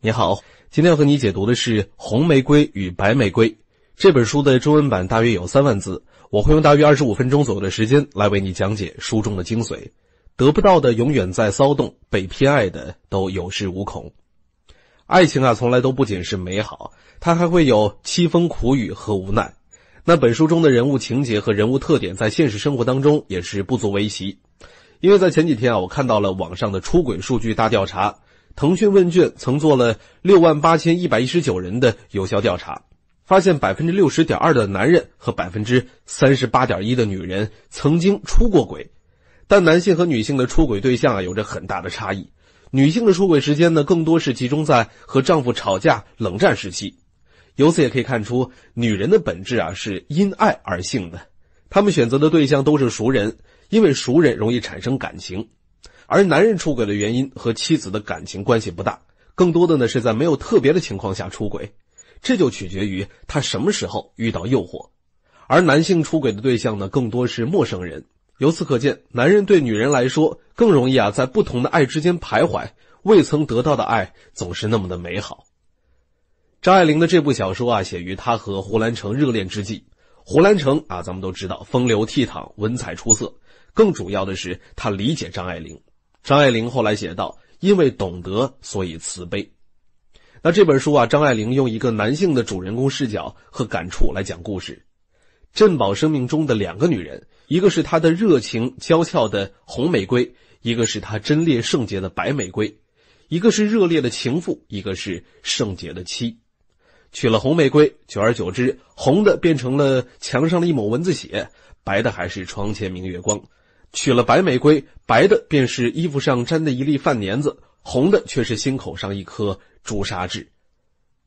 你好，今天要和你解读的是《红玫瑰与白玫瑰》这本书的中文版，大约有三万字。我会用大约二十五分钟左右的时间来为你讲解书中的精髓。得不到的永远在骚动，被偏爱的都有恃无恐。爱情啊，从来都不仅是美好，它还会有凄风苦雨和无奈。那本书中的人物情节和人物特点，在现实生活当中也是不足为奇。因为在前几天啊，我看到了网上的出轨数据大调查。腾讯问卷曾做了六万八千一百一十九人的有效调查，发现百分之六十点二的男人和百分之三十八点一的女人曾经出过轨，但男性和女性的出轨对象啊有着很大的差异。女性的出轨时间呢，更多是集中在和丈夫吵架、冷战时期。由此也可以看出，女人的本质啊是因爱而性的，她们选择的对象都是熟人，因为熟人容易产生感情。而男人出轨的原因和妻子的感情关系不大，更多的呢是在没有特别的情况下出轨，这就取决于他什么时候遇到诱惑。而男性出轨的对象呢，更多是陌生人。由此可见，男人对女人来说更容易啊，在不同的爱之间徘徊，未曾得到的爱总是那么的美好。张爱玲的这部小说啊，写于她和胡兰成热恋之际。胡兰成啊，咱们都知道，风流倜傥，文采出色，更主要的是他理解张爱玲。张爱玲后来写道：“因为懂得，所以慈悲。”那这本书啊，张爱玲用一个男性的主人公视角和感触来讲故事。镇宝生命中的两个女人，一个是他的热情娇俏的红玫瑰，一个是他贞烈圣洁的白玫瑰。一个是热烈的情妇，一个是圣洁的妻。娶了红玫瑰，久而久之，红的变成了墙上的一抹蚊子血，白的还是窗前明月光。取了白玫瑰，白的便是衣服上粘的一粒饭粘子，红的却是心口上一颗朱砂痣。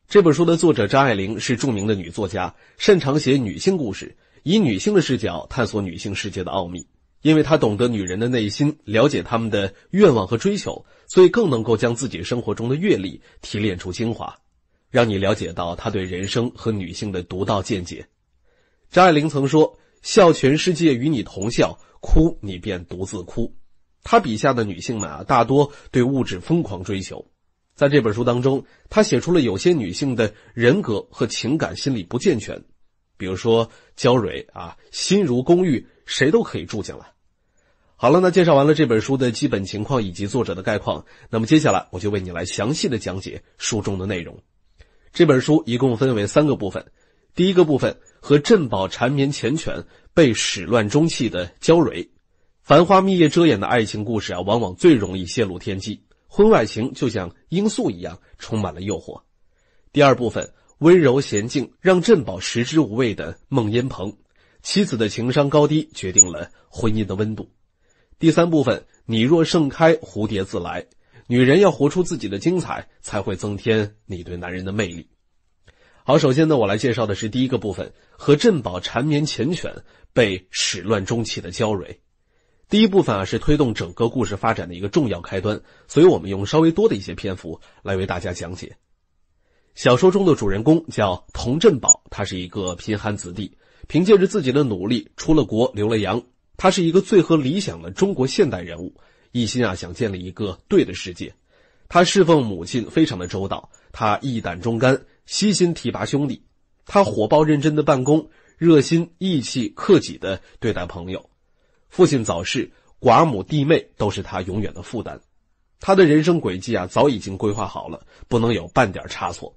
这本书的作者张爱玲是著名的女作家，擅长写女性故事，以女性的视角探索女性世界的奥秘。因为她懂得女人的内心，了解她们的愿望和追求，所以更能够将自己生活中的阅历提炼出精华，让你了解到她对人生和女性的独到见解。张爱玲曾说：“笑，全世界与你同笑。”哭，你便独自哭。他笔下的女性们啊，大多对物质疯狂追求。在这本书当中，他写出了有些女性的人格和情感心理不健全，比如说娇蕊啊，心如公寓，谁都可以住进来。好了，那介绍完了这本书的基本情况以及作者的概况，那么接下来我就为你来详细的讲解书中的内容。这本书一共分为三个部分，第一个部分。和镇宝缠绵缱绻，被始乱终弃的娇蕊，繁花密叶遮掩的爱情故事啊，往往最容易泄露天机。婚外情就像罂粟一样，充满了诱惑。第二部分，温柔娴静让镇宝食之无味的孟烟鹏，妻子的情商高低决定了婚姻的温度。第三部分，你若盛开，蝴蝶自来。女人要活出自己的精彩，才会增添你对男人的魅力。好，首先呢，我来介绍的是第一个部分和镇宝缠绵缱绻被始乱终弃的焦蕊。第一部分啊，是推动整个故事发展的一个重要开端，所以我们用稍微多的一些篇幅来为大家讲解。小说中的主人公叫童振宝，他是一个贫寒子弟，凭借着自己的努力出了国，留了洋。他是一个最合理想的中国现代人物，一心啊想建立一个对的世界。他侍奉母亲非常的周到，他义胆忠肝。悉心提拔兄弟，他火爆认真的办公，热心义气克己的对待朋友。父亲早逝，寡母弟妹都是他永远的负担。他的人生轨迹啊，早已经规划好了，不能有半点差错。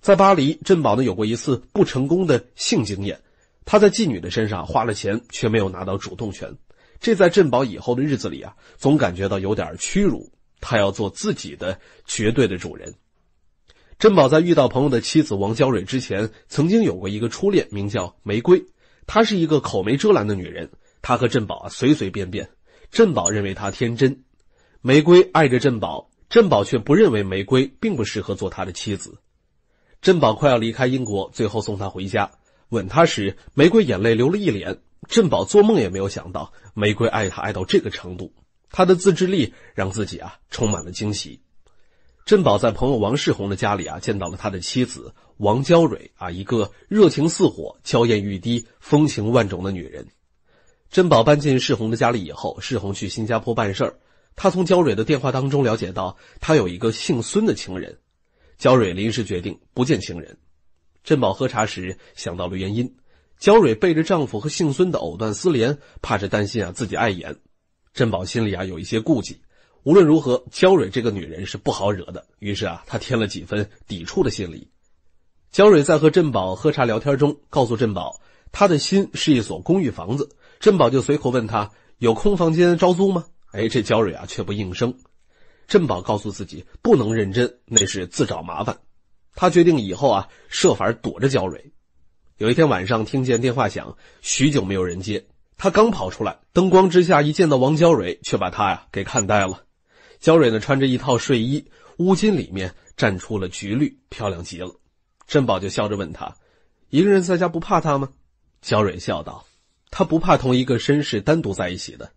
在巴黎，镇宝呢有过一次不成功的性经验，他在妓女的身上花了钱，却没有拿到主动权。这在镇宝以后的日子里啊，总感觉到有点屈辱。他要做自己的绝对的主人。珍宝在遇到朋友的妻子王娇蕊之前，曾经有过一个初恋，名叫玫瑰。她是一个口没遮拦的女人，她和珍宝啊随随便便。珍宝认为她天真，玫瑰爱着珍宝，珍宝却不认为玫瑰并不适合做他的妻子。珍宝快要离开英国，最后送她回家，吻她时，玫瑰眼泪流了一脸。珍宝做梦也没有想到，玫瑰爱他爱到这个程度，他的自制力让自己啊充满了惊喜。珍宝在朋友王世宏的家里啊，见到了他的妻子王娇蕊啊，一个热情似火、娇艳欲滴、风情万种的女人。珍宝搬进世宏的家里以后，世宏去新加坡办事儿，他从娇蕊的电话当中了解到，他有一个姓孙的情人。娇蕊临时决定不见情人。珍宝喝茶时想到了原因，娇蕊背着丈夫和姓孙的藕断丝连，怕是担心啊自己碍眼。珍宝心里啊有一些顾忌。无论如何，焦蕊这个女人是不好惹的。于是啊，他添了几分抵触的心理。焦蕊在和振宝喝茶聊天中，告诉振宝，他的心是一所公寓房子。振宝就随口问他，有空房间招租吗？哎，这焦蕊啊，却不应声。振宝告诉自己，不能认真，那是自找麻烦。他决定以后啊，设法躲着焦蕊。有一天晚上，听见电话响，许久没有人接。他刚跑出来，灯光之下一见到王娇蕊，却把他呀给看呆了。焦蕊呢穿着一套睡衣，乌金里面绽出了橘绿，漂亮极了。珍宝就笑着问他：“一个人在家不怕他吗？”焦蕊笑道：“他不怕同一个绅士单独在一起的。”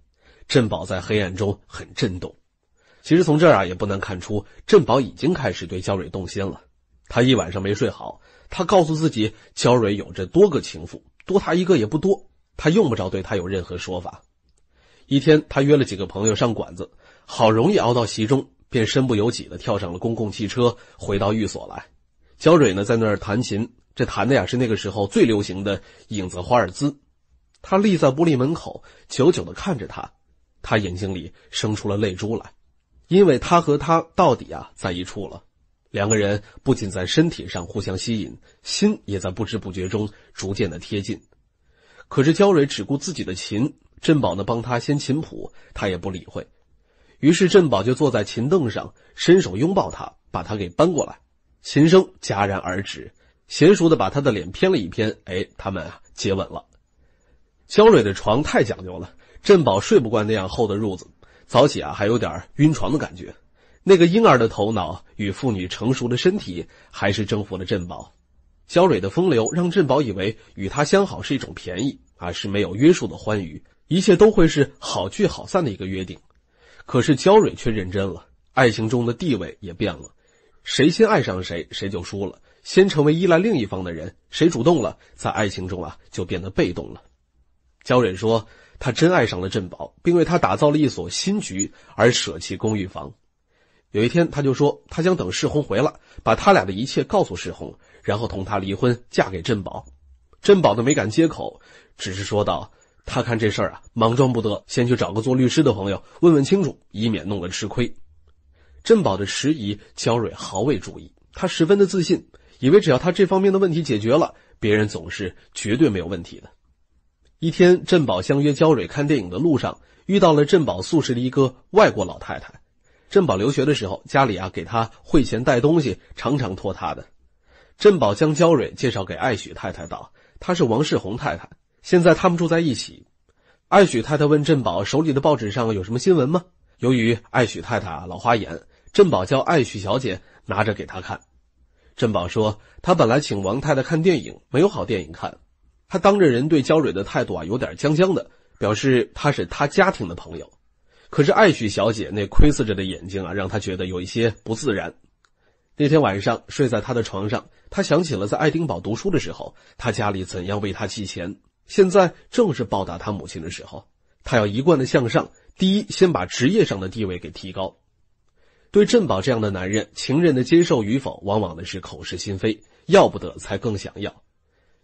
珍宝在黑暗中很震动。其实从这儿啊，也不难看出，珍宝已经开始对焦蕊动心了。他一晚上没睡好，他告诉自己：焦蕊有着多个情妇，多他一个也不多，他用不着对他有任何说法。一天，他约了几个朋友上馆子，好容易熬到席中，便身不由己的跳上了公共汽车，回到寓所来。焦蕊呢，在那儿弹琴，这弹的呀是那个时候最流行的《影子华尔兹》。他立在玻璃门口，久久的看着他，他眼睛里生出了泪珠来，因为他和他到底啊在一处了。两个人不仅在身体上互相吸引，心也在不知不觉中逐渐的贴近。可是焦蕊只顾自己的琴。镇宝呢，帮他先琴谱，他也不理会。于是镇宝就坐在琴凳上，伸手拥抱他，把他给搬过来。琴声戛然而止，娴熟的把他的脸偏了一偏。哎，他们啊，接吻了。肖蕊的床太讲究了，镇宝睡不惯那样厚的褥子，早起啊还有点晕床的感觉。那个婴儿的头脑与妇女成熟的身体，还是征服了镇宝。肖蕊的风流让镇宝以为与他相好是一种便宜啊，是没有约束的欢愉。一切都会是好聚好散的一个约定，可是焦蕊却认真了，爱情中的地位也变了。谁先爱上谁，谁就输了。先成为依赖另一方的人，谁主动了，在爱情中啊就变得被动了。焦蕊说：“她真爱上了振宝，并为他打造了一所新居而舍弃公寓房。”有一天，他就说：“他将等世红回来，把他俩的一切告诉世红，然后同他离婚，嫁给振宝。”振宝都没敢接口，只是说道。他看这事儿啊，莽撞不得，先去找个做律师的朋友问问清楚，以免弄个吃亏。振宝的迟疑，焦蕊毫未注意，他十分的自信，以为只要他这方面的问题解决了，别人总是绝对没有问题的。一天，振宝相约焦蕊看电影的路上，遇到了振宝宿舍的一个外国老太太。振宝留学的时候，家里啊给他汇钱带东西，常常托他的。振宝将焦蕊介绍给艾许太太，道：“她是王世红太太。”现在他们住在一起。艾许太太问振宝手里的报纸上有什么新闻吗？由于艾许太太老花眼，振宝叫艾许小姐拿着给她看。振宝说，他本来请王太太看电影，没有好电影看。他当着人对焦蕊的态度啊有点僵僵的，表示他是他家庭的朋友。可是艾许小姐那窥视着的眼睛啊，让他觉得有一些不自然。那天晚上睡在他的床上，他想起了在爱丁堡读书的时候，他家里怎样为他寄钱。现在正是报答他母亲的时候，他要一贯的向上。第一，先把职业上的地位给提高。对振宝这样的男人，情人的接受与否，往往的是口是心非，要不得才更想要。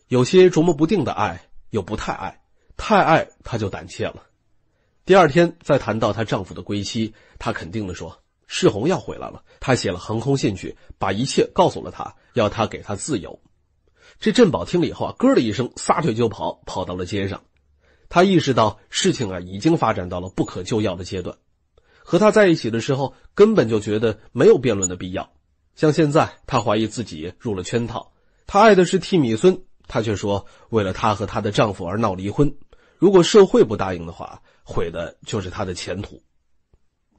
有些琢磨不定的爱，又不太爱，太爱他就胆怯了。第二天，再谈到她丈夫的归期，她肯定的说：“世红要回来了。”她写了横空信去，把一切告诉了他，要他给她自由。这镇宝听了以后啊，咯的一声，撒腿就跑，跑到了街上。他意识到事情啊已经发展到了不可救药的阶段。和他在一起的时候，根本就觉得没有辩论的必要。像现在，他怀疑自己入了圈套。他爱的是替米孙，他却说为了他和他的丈夫而闹离婚。如果社会不答应的话，毁的就是他的前途。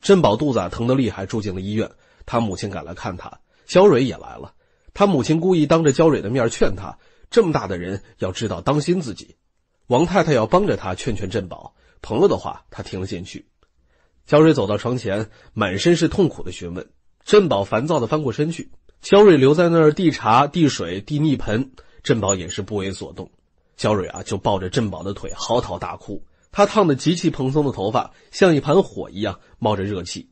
镇宝肚子疼得厉害，住进了医院。他母亲赶来看他，小蕊也来了。他母亲故意当着焦蕊的面劝他：“这么大的人，要知道当心自己。”王太太要帮着他劝劝振宝，朋友的话他听了进去。焦蕊走到床前，满身是痛苦的询问。振宝烦躁的翻过身去。焦蕊留在那儿递茶、递水、递溺盆。振宝也是不为所动。焦蕊啊，就抱着振宝的腿嚎啕大哭。他烫的极其蓬松的头发像一盘火一样冒着热气，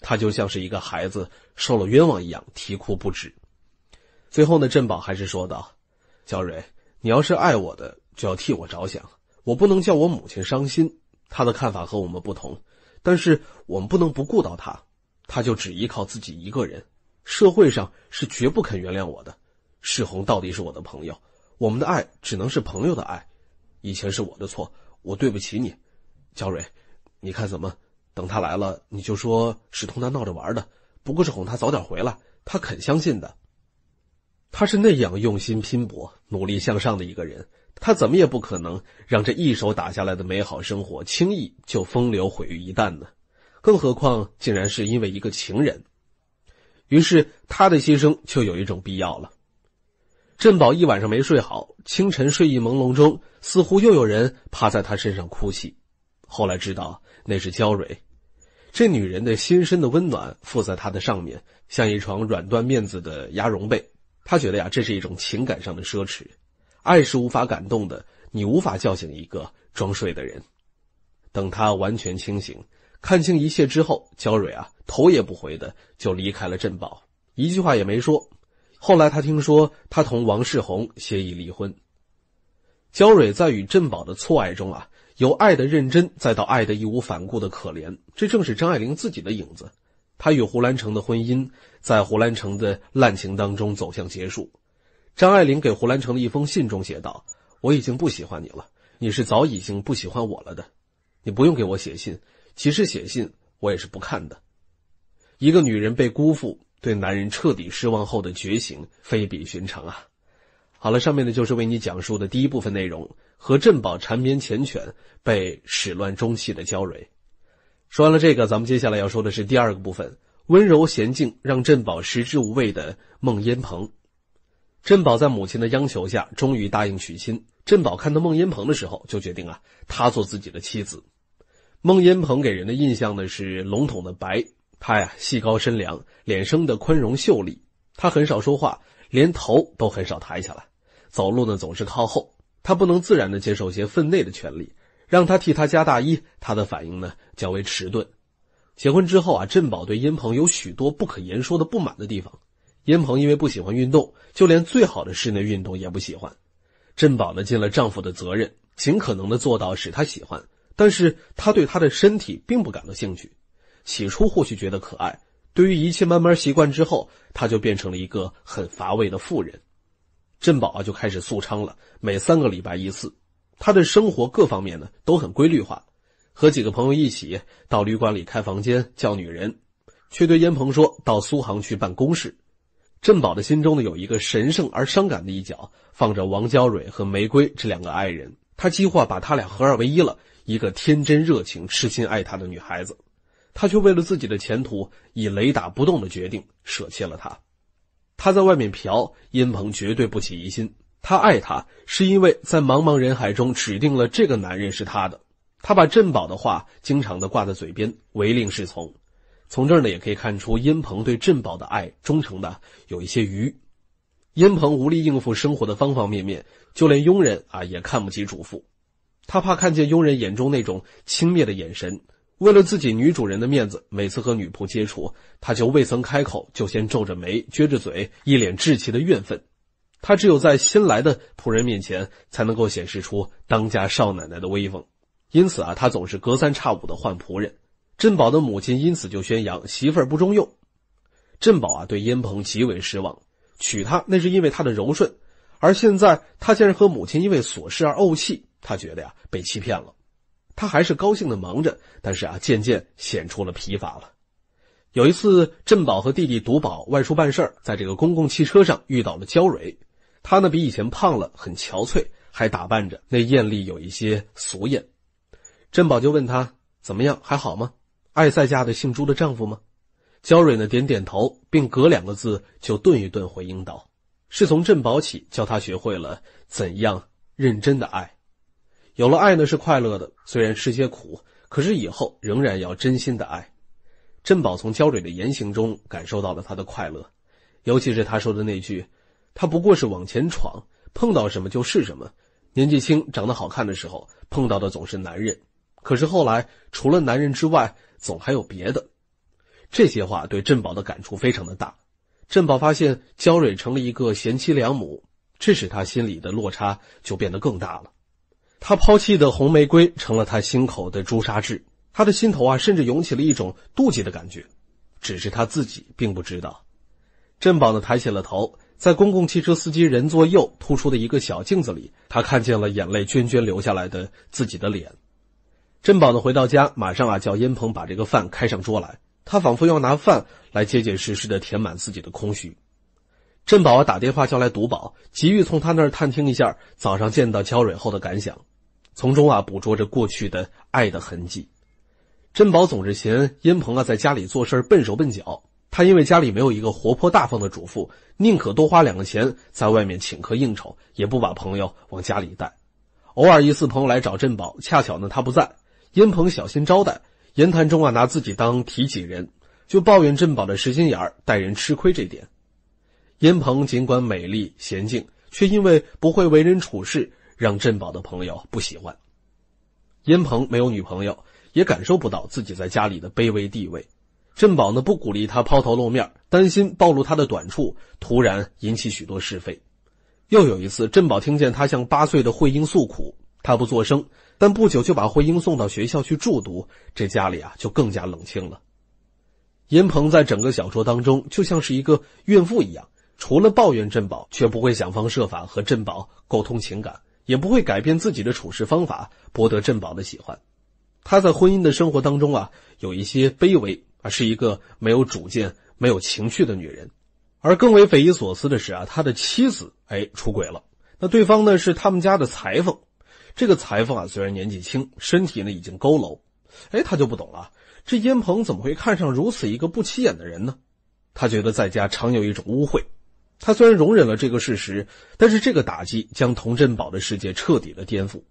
他就像是一个孩子受了冤枉一样啼哭不止。最后呢，振宝还是说道：“小蕊，你要是爱我的，就要替我着想。我不能叫我母亲伤心，她的看法和我们不同，但是我们不能不顾到她。她就只依靠自己一个人，社会上是绝不肯原谅我的。世红到底是我的朋友，我们的爱只能是朋友的爱。以前是我的错，我对不起你，小蕊。你看怎么？等他来了，你就说是同他闹着玩的，不过是哄他早点回来，他肯相信的。”他是那样用心拼搏、努力向上的一个人，他怎么也不可能让这一手打下来的美好生活轻易就风流毁于一旦呢？更何况，竟然是因为一个情人，于是他的牺牲就有一种必要了。振宝一晚上没睡好，清晨睡意朦胧中，似乎又有人趴在他身上哭泣。后来知道那是娇蕊，这女人的心身的温暖附在她的上面，像一床软缎面子的鸭绒被。他觉得呀，这是一种情感上的奢侈，爱是无法感动的，你无法叫醒一个装睡的人。等他完全清醒，看清一切之后，焦蕊啊，头也不回的就离开了振宝，一句话也没说。后来他听说，他同王世宏协议离婚。焦蕊在与振宝的错爱中啊，由爱的认真，再到爱的义无反顾的可怜，这正是张爱玲自己的影子。他与胡兰成的婚姻在胡兰成的滥情当中走向结束。张爱玲给胡兰成的一封信中写道：“我已经不喜欢你了，你是早已经不喜欢我了的。你不用给我写信，其实写信我也是不看的。”一个女人被辜负，对男人彻底失望后的觉醒非比寻常啊！好了，上面呢就是为你讲述的第一部分内容，和镇宝缠绵缱绻被始乱终弃的焦蕊。说完了这个，咱们接下来要说的是第二个部分：温柔娴静，让振宝食之无味的孟烟鹏。振宝在母亲的央求下，终于答应娶亲。振宝看到孟烟鹏的时候，就决定啊，他做自己的妻子。孟烟鹏给人的印象呢是笼统的白，他呀细高身量，脸生的宽容秀丽。他很少说话，连头都很少抬起来，走路呢总是靠后。他不能自然的接受一些分内的权利。让他替他加大衣，他的反应呢较为迟钝。结婚之后啊，振宝对殷鹏有许多不可言说的不满的地方。殷鹏因为不喜欢运动，就连最好的室内运动也不喜欢。振宝呢尽了丈夫的责任，尽可能的做到使他喜欢，但是他对他的身体并不感到兴趣。起初或许觉得可爱，对于一切慢慢习惯之后，他就变成了一个很乏味的妇人。振宝啊就开始素昌了，每三个礼拜一次。他的生活各方面呢都很规律化，和几个朋友一起到旅馆里开房间叫女人，却对燕鹏说到苏杭去办公事。振宝的心中呢有一个神圣而伤感的一角，放着王娇蕊和玫瑰这两个爱人，他几乎把他俩合二为一了。一个天真热情、痴心爱他的女孩子，他却为了自己的前途，以雷打不动的决定舍弃了她。他在外面嫖，殷鹏绝对不起疑心。他爱他，是因为在茫茫人海中指定了这个男人是他的。他把振宝的话经常的挂在嘴边，唯令是从。从这儿呢，也可以看出殷鹏对振宝的爱，忠诚的有一些余。殷鹏无力应付生活的方方面面，就连佣人啊也看不起主妇。他怕看见佣人眼中那种轻蔑的眼神，为了自己女主人的面子，每次和女仆接触，他就未曾开口，就先皱着眉，撅着嘴，一脸稚气的怨愤。他只有在新来的仆人面前才能够显示出当家少奶奶的威风，因此啊，他总是隔三差五的换仆人。振宝的母亲因此就宣扬媳妇儿不中用。振宝啊，对殷鹏极为失望，娶她那是因为她的柔顺，而现在他竟然和母亲因为琐事而怄气，他觉得呀被欺骗了。他还是高兴的忙着，但是啊，渐渐显出了疲乏了。有一次，振宝和弟弟独宝外出办事，在这个公共汽车上遇到了焦蕊。她呢比以前胖了，很憔悴，还打扮着，那艳丽有一些俗艳。珍宝就问她怎么样，还好吗？爱在家的姓朱的丈夫吗？娇蕊呢点点头，并隔两个字就顿一顿回应道：“是从珍宝起，教他学会了怎样认真的爱。有了爱呢是快乐的，虽然吃些苦，可是以后仍然要真心的爱。”珍宝从娇蕊的言行中感受到了她的快乐，尤其是她说的那句。他不过是往前闯，碰到什么就是什么。年纪轻、长得好看的时候，碰到的总是男人；可是后来，除了男人之外，总还有别的。这些话对振宝的感触非常的大。振宝发现焦蕊成了一个贤妻良母，这使他心里的落差就变得更大了。他抛弃的红玫瑰成了他心口的朱砂痣，他的心头啊，甚至涌起了一种妒忌的感觉。只是他自己并不知道。振宝呢，抬起了头。在公共汽车司机人坐右突出的一个小镜子里，他看见了眼泪涓涓流下来的自己的脸。珍宝呢回到家，马上啊叫殷鹏把这个饭开上桌来。他仿佛要拿饭来结结实实的填满自己的空虚。珍宝啊打电话叫来赌宝，急于从他那儿探听一下早上见到焦蕊后的感想，从中啊捕捉着过去的爱的痕迹。珍宝总是嫌殷鹏啊在家里做事笨手笨脚。他因为家里没有一个活泼大方的主妇，宁可多花两个钱在外面请客应酬，也不把朋友往家里带。偶尔一次，朋友来找振宝，恰巧呢他不在，殷鹏小心招待，言谈中啊拿自己当提己人，就抱怨振宝的实心眼儿，待人吃亏这点。殷鹏尽管美丽娴静，却因为不会为人处事，让振宝的朋友不喜欢。殷鹏没有女朋友，也感受不到自己在家里的卑微地位。镇宝呢不鼓励他抛头露面，担心暴露他的短处，突然引起许多是非。又有一次，镇宝听见他向八岁的慧英诉苦，他不作声，但不久就把慧英送到学校去住读。这家里啊就更加冷清了。严鹏在整个小说当中就像是一个怨妇一样，除了抱怨镇宝，却不会想方设法和镇宝沟通情感，也不会改变自己的处事方法，博得镇宝的喜欢。他在婚姻的生活当中啊有一些卑微。啊，是一个没有主见、没有情趣的女人。而更为匪夷所思的是啊，他的妻子哎出轨了。那对方呢是他们家的裁缝。这个裁缝啊，虽然年纪轻，身体呢已经佝偻，哎，他就不懂了。这燕鹏怎么会看上如此一个不起眼的人呢？他觉得在家常有一种污秽。他虽然容忍了这个事实，但是这个打击将童振宝的世界彻底的颠覆。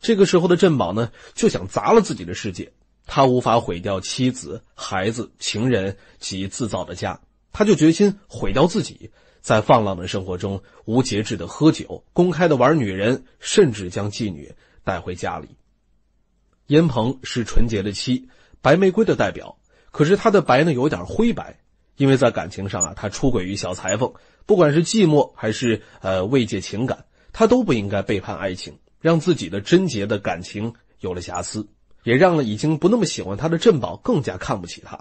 这个时候的振宝呢，就想砸了自己的世界。他无法毁掉妻子、孩子、情人及自造的家，他就决心毁掉自己。在放浪的生活中，无节制的喝酒，公开的玩女人，甚至将妓女带回家里。燕鹏是纯洁的妻，白玫瑰的代表。可是他的白呢，有点灰白，因为在感情上啊，他出轨于小裁缝。不管是寂寞还是呃慰藉情感，他都不应该背叛爱情，让自己的贞洁的感情有了瑕疵。也让了已经不那么喜欢她的振宝更加看不起她。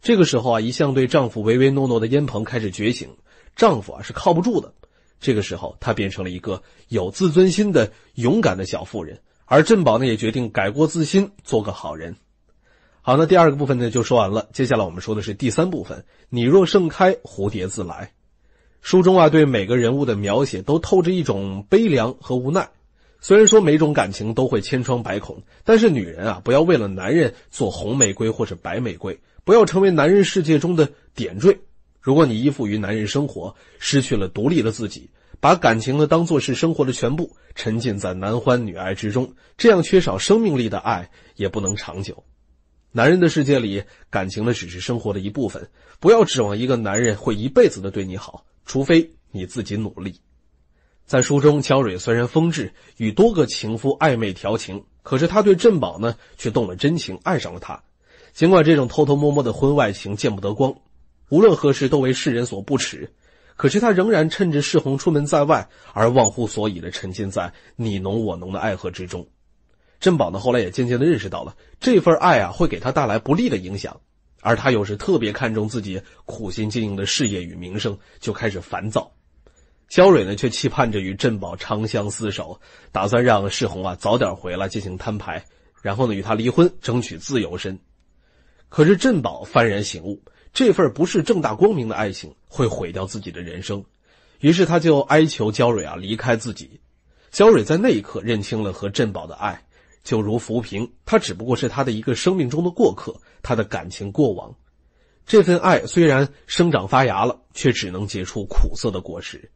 这个时候啊，一向对丈夫唯唯诺诺的燕鹏开始觉醒，丈夫啊是靠不住的。这个时候，她变成了一个有自尊心的勇敢的小妇人，而振宝呢也决定改过自新，做个好人。好，那第二个部分呢就说完了，接下来我们说的是第三部分：你若盛开，蝴蝶自来。书中啊，对每个人物的描写都透着一种悲凉和无奈。虽然说每种感情都会千疮百孔，但是女人啊，不要为了男人做红玫瑰或者白玫瑰，不要成为男人世界中的点缀。如果你依附于男人生活，失去了独立的自己，把感情呢当做是生活的全部，沉浸在男欢女爱之中，这样缺少生命力的爱也不能长久。男人的世界里，感情呢只是生活的一部分，不要指望一个男人会一辈子的对你好，除非你自己努力。在书中，焦蕊虽然风致与多个情夫暧昧调情，可是他对振宝呢却动了真情，爱上了他。尽管这种偷偷摸摸的婚外情见不得光，无论何时都为世人所不齿，可是他仍然趁着世红出门在外而忘乎所以的沉浸在你侬我侬的爱河之中。振宝呢后来也渐渐的认识到了这份爱啊会给他带来不利的影响，而他又是特别看重自己苦心经营的事业与名声，就开始烦躁。焦蕊呢，却期盼着与振宝长相厮守，打算让世红啊早点回来进行摊牌，然后呢与他离婚，争取自由身。可是振宝幡然醒悟，这份不是正大光明的爱情会毁掉自己的人生，于是他就哀求焦蕊啊离开自己。焦蕊在那一刻认清了和振宝的爱，就如浮萍，他只不过是他的一个生命中的过客，他的感情过往。这份爱虽然生长发芽了，却只能结出苦涩的果实。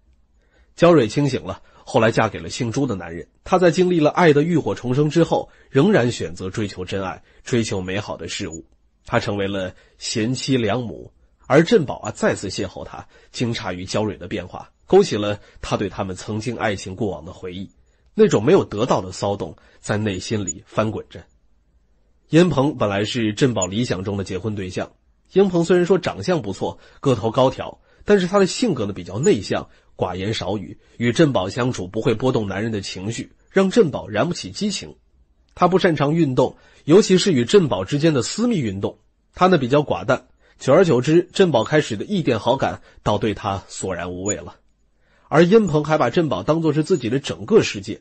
焦蕊清醒了，后来嫁给了姓朱的男人。她在经历了爱的浴火重生之后，仍然选择追求真爱，追求美好的事物。她成为了贤妻良母，而振宝啊再次邂逅她，惊诧于焦蕊的变化，勾起了他对他们曾经爱情过往的回忆，那种没有得到的骚动在内心里翻滚着。燕鹏本来是振宝理想中的结婚对象，英鹏虽然说长相不错，个头高挑。但是她的性格呢比较内向，寡言少语，与振宝相处不会波动男人的情绪，让振宝燃不起激情。她不擅长运动，尤其是与振宝之间的私密运动。她呢比较寡淡，久而久之，振宝开始的一点好感倒对她索然无味了。而殷鹏还把振宝当作是自己的整个世界。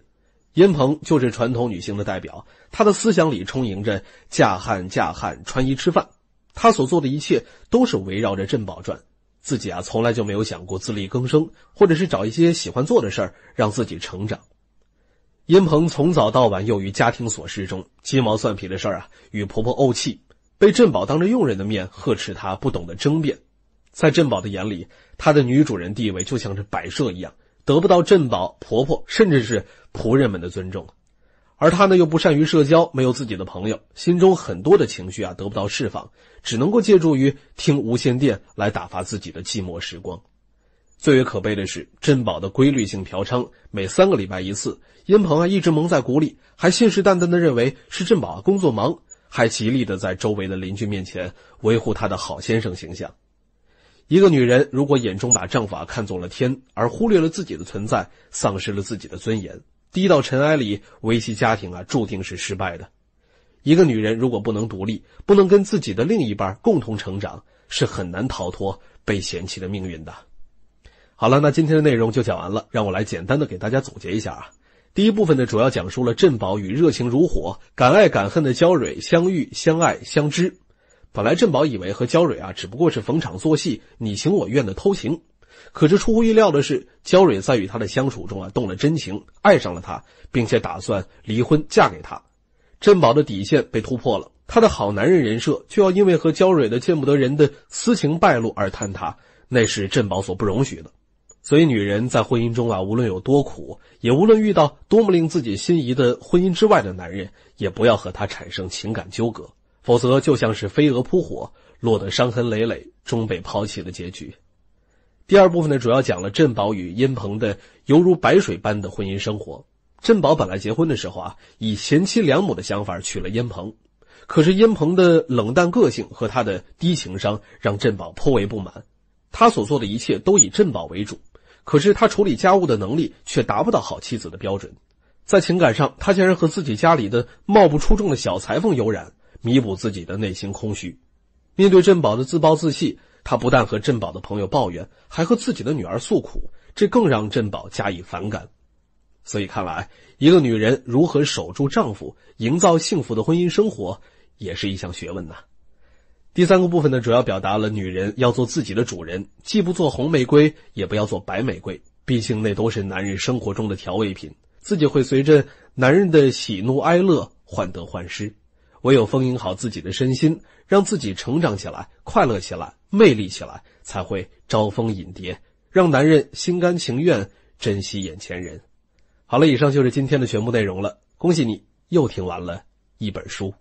殷鹏就是传统女性的代表，她的思想里充盈着嫁汉嫁汉，穿衣吃饭。她所做的一切都是围绕着振宝转。自己啊，从来就没有想过自力更生，或者是找一些喜欢做的事儿让自己成长。殷鹏从早到晚囿于家庭琐事中，鸡毛蒜皮的事儿啊，与婆婆怄气，被振宝当着佣人的面呵斥她不懂得争辩。在振宝的眼里，她的女主人地位就像是摆设一样，得不到振宝婆婆甚至是仆人们的尊重。而他呢，又不善于社交，没有自己的朋友，心中很多的情绪啊得不到释放，只能够借助于听无线电来打发自己的寂寞时光。最为可悲的是，珍宝的规律性嫖娼，每三个礼拜一次，殷鹏啊一直蒙在鼓里，还信誓旦旦的认为是珍宝工作忙，还极力的在周围的邻居面前维护他的好先生形象。一个女人如果眼中把丈夫啊看作了天，而忽略了自己的存在，丧失了自己的尊严。低到尘埃里维系家庭啊，注定是失败的。一个女人如果不能独立，不能跟自己的另一半共同成长，是很难逃脱被嫌弃的命运的。好了，那今天的内容就讲完了，让我来简单的给大家总结一下啊。第一部分呢，主要讲述了振宝与热情如火、敢爱敢恨的焦蕊相遇、相爱、相知。本来振宝以为和焦蕊啊，只不过是逢场作戏、你情我愿的偷情。可是出乎意料的是，焦蕊在与他的相处中啊，动了真情，爱上了他，并且打算离婚嫁给他。珍宝的底线被突破了，他的好男人人设就要因为和焦蕊的见不得人的私情败露而坍塌，那是珍宝所不容许的。所以，女人在婚姻中啊，无论有多苦，也无论遇到多么令自己心仪的婚姻之外的男人，也不要和他产生情感纠葛，否则就像是飞蛾扑火，落得伤痕累累，终被抛弃的结局。第二部分呢，主要讲了振宝与殷鹏的犹如白水般的婚姻生活。振宝本来结婚的时候啊，以贤妻良母的想法娶了殷鹏，可是殷鹏的冷淡个性和他的低情商让振宝颇为不满。他所做的一切都以振宝为主，可是他处理家务的能力却达不到好妻子的标准。在情感上，他竟然和自己家里的貌不出众的小裁缝有染，弥补自己的内心空虚。面对振宝的自暴自弃。她不但和振宝的朋友抱怨，还和自己的女儿诉苦，这更让振宝加以反感。所以看来，一个女人如何守住丈夫，营造幸福的婚姻生活，也是一项学问呐。第三个部分呢，主要表达了女人要做自己的主人，既不做红玫瑰，也不要做白玫瑰，毕竟那都是男人生活中的调味品，自己会随着男人的喜怒哀乐患得患失。唯有丰盈好自己的身心，让自己成长起来，快乐起来。魅力起来，才会招蜂引蝶，让男人心甘情愿珍惜眼前人。好了，以上就是今天的全部内容了。恭喜你又听完了一本书。